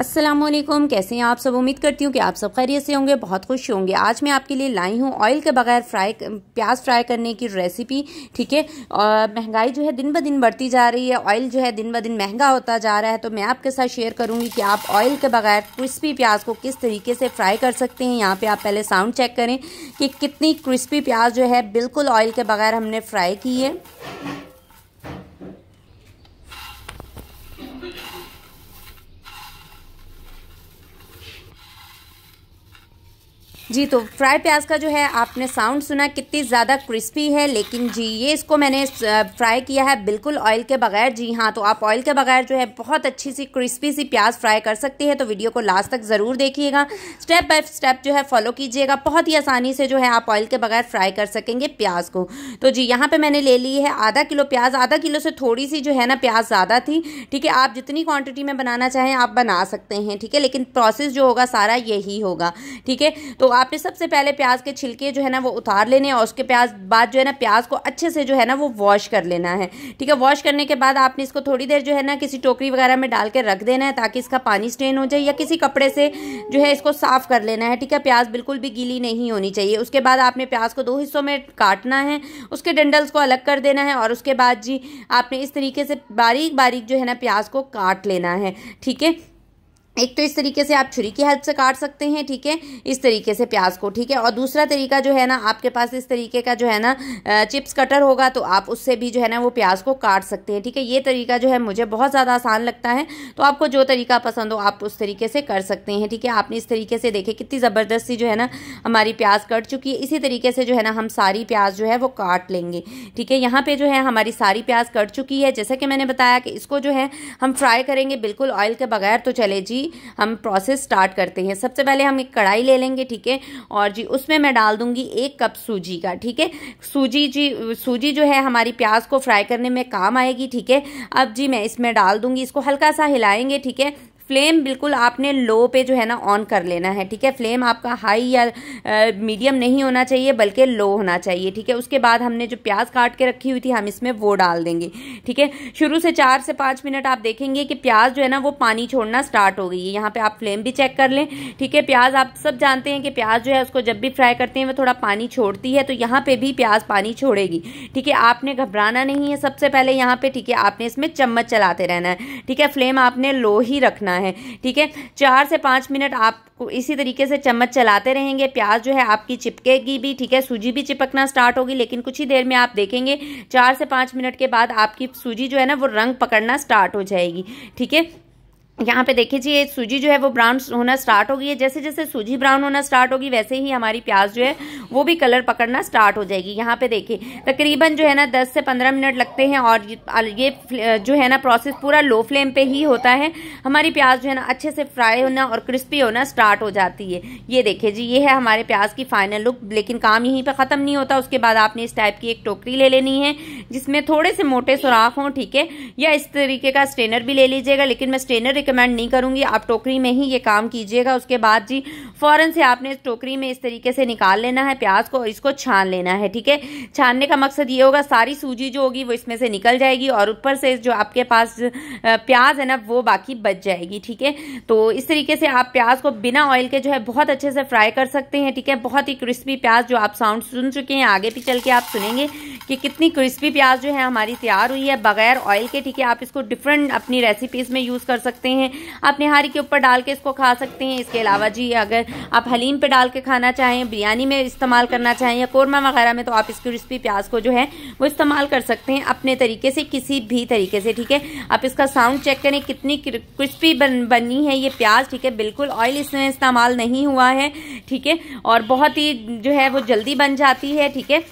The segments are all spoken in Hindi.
अस्सलाम वालेकुम कैसे हैं आप सब उम्मीद करती हूँ कि आप सब खैरियत से होंगे बहुत खुश होंगे आज मैं आपके लिए लाई हूँ ऑयल के बगैर फ्राई प्याज फ्राई करने की रेसिपी ठीक है और महंगाई जो है दिन ब दिन बढ़ती जा रही है ऑयल जो है दिन ब दिन महंगा होता जा रहा है तो मैं आपके साथ शेयर करूँगी कि आप ऑयल के बगैर क्रिस्पी प्याज को किस तरीके से फ्राई कर सकते हैं यहाँ पर आप पहले साउंड चेक करें कि कितनी क्रिस्पी प्याज जो है बिल्कुल ऑयल के बगैर हमने फ्राई की है जी तो फ्राई प्याज का जो है आपने साउंड सुना कितनी ज़्यादा क्रिस्पी है लेकिन जी ये इसको मैंने फ्राई किया है बिल्कुल ऑयल के बगैर जी हाँ तो आप ऑयल के बगैर जो है बहुत अच्छी सी क्रिस्पी सी प्याज फ्राई कर सकती है तो वीडियो को लास्ट तक ज़रूर देखिएगा स्टेप बाय स्टेप जो है फॉलो कीजिएगा बहुत ही आसानी से जो है आप ऑयल के बगैर फ्राई कर सकेंगे प्याज को तो जी यहाँ पर मैंने ले ली है आधा किलो प्याज आधा किलो से थोड़ी सी जो है ना प्याज ज़्यादा थी ठीक है आप जितनी क्वान्टिटी में बनाना चाहें आप बना सकते हैं ठीक है लेकिन प्रोसेस जो होगा सारा यही होगा ठीक है तो आपने सबसे पहले प्याज के छिलके जो है ना वो उतार लेने और उसके प्याज बाद जो है ना प्याज को अच्छे से जो है ना वो वॉश कर लेना है ठीक है वॉश करने के बाद आपने इसको थोड़ी देर जो है ना किसी टोकरी वगैरह में डाल के रख देना है ताकि इसका पानी स्ट्रेन हो जाए या किसी कपड़े से जो है इसको साफ़ कर लेना है ठीक है प्याज बिल्कुल भी गीली नहीं होनी चाहिए उसके बाद आपने प्याज को दो हिस्सों में काटना है उसके डंडल्स को अलग कर देना है और उसके बाद जी आपने इस तरीके से बारीक बारीक जो है ना प्याज को काट लेना है ठीक है एक तो इस तरीके से आप छुरी की हेल्प से काट सकते हैं ठीक है इस तरीके से प्याज को ठीक है और दूसरा तरीका जो है ना आपके पास इस तरीके का जो है ना चिप्स कटर होगा तो आप उससे भी जो है ना वो प्याज को काट सकते हैं ठीक है ये तरीका जो है मुझे बहुत ज़्यादा आसान लगता है तो आपको जो तरीका पसंद हो आप उस तरीके से कर सकते हैं ठीक है आपने इस तरीके से देखे कितनी ज़बरदस्ती जो है ना हमारी प्याज कट चुकी है इसी तरीके से जो है ना हम सारी प्याज जो है वो काट लेंगे ठीक है यहाँ पर जो है हमारी सारी प्याज कट चुकी है जैसा कि मैंने बताया कि इसको जो है हम फ्राई करेंगे बिल्कुल ऑयल के बगैर तो चले जी की हम प्रोसेस स्टार्ट करते हैं सबसे पहले हम एक कढ़ाई ले लेंगे ठीक है और जी उसमें मैं डाल दूंगी एक कप सूजी का ठीक है सूजी जी सूजी जो है हमारी प्याज को फ्राई करने में काम आएगी ठीक है अब जी मैं इसमें डाल दूंगी इसको हल्का सा हिलाएंगे ठीक है फ्लेम बिल्कुल आपने लो पे जो है ना ऑन कर लेना है ठीक है फ्लेम आपका हाई या मीडियम नहीं होना चाहिए बल्कि लो होना चाहिए ठीक है उसके बाद हमने जो प्याज काट के रखी हुई थी हम इसमें वो डाल देंगे ठीक है शुरू से चार से पाँच मिनट आप देखेंगे कि प्याज जो है ना वो पानी छोड़ना स्टार्ट हो गई है यहाँ पर आप फ्लेम भी चेक कर लें ठीक है प्याज आप सब जानते हैं कि प्याज जो है उसको जब भी फ्राई करते हैं वो थोड़ा पानी छोड़ती है तो यहाँ पर भी प्याज पानी छोड़ेगी ठीक है आपने घबराना नहीं है सबसे पहले यहाँ पर ठीक है आपने इसमें चम्मच चलाते रहना है ठीक है फ्लेम आपने लो ही रखना है ठीक है चार से पाँच मिनट आप इसी तरीके से चम्मच चलाते रहेंगे प्याज जो है आपकी चिपकेगी भी ठीक है सूजी भी चिपकना स्टार्ट होगी लेकिन कुछ ही देर में आप देखेंगे चार से पाँच मिनट के बाद आपकी सूजी जो है ना वो रंग पकड़ना स्टार्ट हो जाएगी ठीक है यहाँ पे देखिए जी ये सूजी जो है वो ब्राउन होना स्टार्ट हो गई है जैसे जैसे सूजी ब्राउन होना स्टार्ट होगी वैसे ही हमारी प्याज जो है वो भी कलर पकड़ना स्टार्ट हो जाएगी यहाँ पे देखिए तकरीबन जो है ना 10 से 15 मिनट लगते हैं और ये जो है ना प्रोसेस पूरा लो फ्लेम पे ही होता है हमारी प्याज जो है ना अच्छे से फ्राई होना और क्रिस्पी होना स्टार्ट हो जाती है ये देखिए जी ये है हमारे प्याज की फाइनल लुक लेकिन काम यहीं पर ख़त्म नहीं होता उसके बाद आपने इस टाइप की एक टोकरी ले लेनी है जिसमें थोड़े से मोटे सुराख हों ठीक है या इस तरीके का स्ट्रेनर भी ले लीजिएगा लेकिन मैं स्ट्रेनर रिकमेंड नहीं करूंगी आप टोकरी में ही ये काम कीजिएगा उसके बाद जी फ़ौरन से आपने इस टोकरी में इस तरीके से निकाल लेना है प्याज को और इसको छान लेना है ठीक है छानने का मकसद ये होगा सारी सूजी जो होगी वो इसमें से निकल जाएगी और ऊपर से जो आपके पास प्याज है ना वो बाकी बच जाएगी ठीक है तो इस तरीके से आप प्याज को बिना ऑयल के जो है बहुत अच्छे से फ्राई कर सकते हैं ठीक है बहुत ही क्रिस्पी प्याज जो आप साउंड सुन चुके हैं आगे भी चल के आप सुनेंगे कि कितनी क्रिस्पी प्याज जो है हमारी तैयार हुई है बगैर ऑयल के ठीक है आप इसको डिफरेंट अपनी रेसिपीज़ में यूज़ कर सकते हैं आप निहारी के ऊपर डाल के इसको खा सकते हैं इसके अलावा जी अगर आप हलीम पे डाल के खाना चाहें बिरयानी में इस्तेमाल करना चाहें या कौरमा वगैरह में तो आप इस क्रिस्पी प्याज को जो है वो इस्तेमाल कर सकते हैं अपने तरीके से किसी भी तरीके से ठीक है आप इसका साउंड चेक करें कितनी क्रिस्पी बन बनी है ये प्याज ठीक है बिल्कुल ऑयल इसमें इस्तेमाल नहीं हुआ है ठीक है और बहुत ही जो है वो जल्दी बन जाती है ठीक है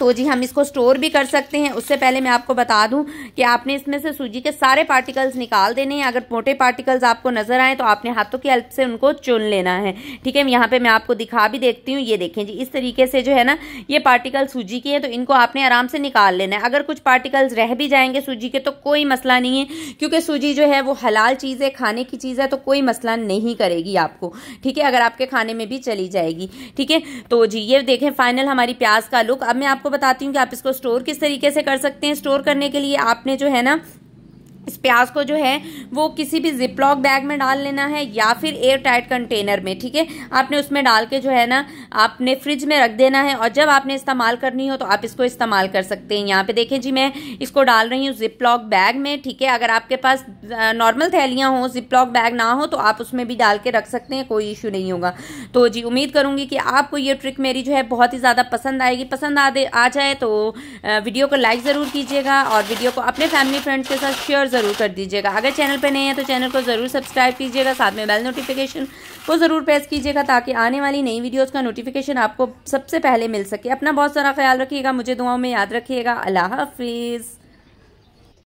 तो जी हम इसको स्टोर भी कर सकते हैं उससे पहले मैं आपको बता दूं कि आपने इसमें से सूजी के सारे पार्टिकल्स निकाल देने हैं अगर मोटे पार्टिकल्स आपको नजर आए तो आपने हाथों की हेल्प से उनको चुन लेना है ठीक है यहाँ पे मैं आपको दिखा भी देखती हूँ ये देखें जी इस तरीके से जो है ना ये पार्टिकल सूजी की है तो इनको आपने आराम से निकाल लेना है अगर कुछ पार्टिकल्स रह भी जाएंगे सूजी के तो कोई मसला नहीं है क्योंकि सूजी जो है वो हलाल चीज़ है खाने की चीज़ है तो कोई मसला नहीं करेगी आपको ठीक है अगर आपके खाने में भी चली जाएगी ठीक है तो जी ये देखें फाइनल हमारी प्याज का लुक अब मैं आपको बताती हूँ कि आप इसको स्टोर किस तरीके से कर सकते हैं स्टोर करने के लिए आपने जो है ना प्याज को जो है वो किसी भी जिपलॉक बैग में डाल लेना है या फिर एयर टाइट कंटेनर में ठीक है आपने उसमें डाल के जो है ना आपने फ्रिज में रख देना है और जब आपने इस्तेमाल करनी हो तो आप इसको इस्तेमाल कर सकते हैं यहाँ पे देखें जी मैं इसको डाल रही हूँ जिपलॉक बैग में ठीक है अगर आपके पास नॉर्मल थैलियाँ हों जिपलॉक बैग ना हो तो आप उसमें भी डाल के रख सकते हैं कोई इशू नहीं होगा तो जी उम्मीद करूँगी कि आपको ये ट्रिक मेरी जो है बहुत ही ज़्यादा पसंद आएगी पसंद आ आ जाए तो वीडियो को लाइक ज़रूर कीजिएगा और वीडियो को अपने फैमिली फ्रेंड्स के साथ शेयर ज़रूर ज़रूर कर दीजिएगा अगर चैनल पर नए हैं तो चैनल को ज़रूर सब्सक्राइब कीजिएगा साथ में बेल नोटिफिकेशन को ज़रूर प्रेस कीजिएगा ताकि आने वाली नई वीडियोज़ का नोटिफिकेशन आपको सबसे पहले मिल सके अपना बहुत सारा ख्याल रखिएगा मुझे दुआओं में याद रखिएगा अल्लाह हाफिज़